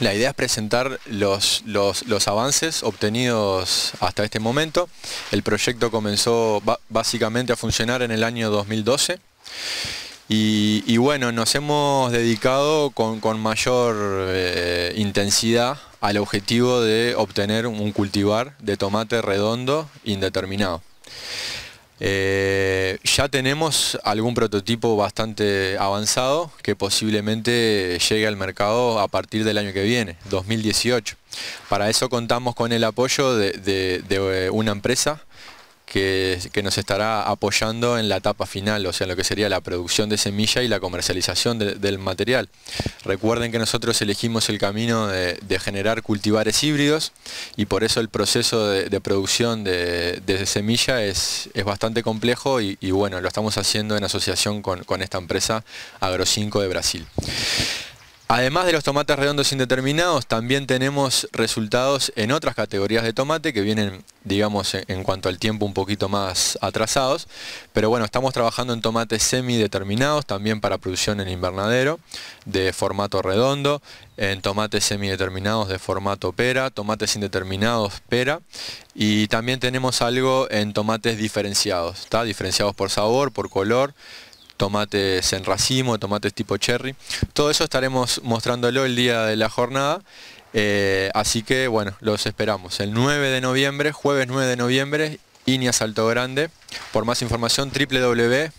La idea es presentar los, los, avances obtenidos hasta este momento. El proyecto comenzó básicamente a funcionar en el año 2012 y, bueno, nos hemos dedicado con, mayor eh, intensidad al objetivo de obtener un cultivar de tomate redondo indeterminado. Eh, ya tenemos algún prototipo bastante avanzado que posiblemente llegue al mercado a partir del año que viene, 2018. Para eso contamos con el apoyo de una empresa que, nos estará apoyando en la etapa final, o sea, lo que sería la producción de semilla y la comercialización del material. Recuerden que nosotros elegimos el camino de, generar cultivares híbridos y por eso el proceso de, producción de, semilla es, es, bastante complejo y, bueno, lo estamos haciendo en asociación con, con esta empresa Agro 5 de Brasil. Además de los tomates redondos indeterminados, también tenemos resultados en otras categorías de tomate que vienen, digamos, en cuanto al tiempo un poquito más atrasados. Pero bueno, estamos trabajando en tomates semideterminados, también para producción en invernadero, de formato redondo, en tomates semideterminados de formato pera, tomates indeterminados pera, y también tenemos algo en tomates diferenciados, está diferenciados por sabor, por color, tomates en racimo, tomates tipo cherry. Todo eso estaremos mostrándolo el día de la jornada. Eh, así que bueno, los esperamos. El 9 de noviembre, jueves 9 de noviembre, INIA Salto Grande. Por más información, www.inia.ui.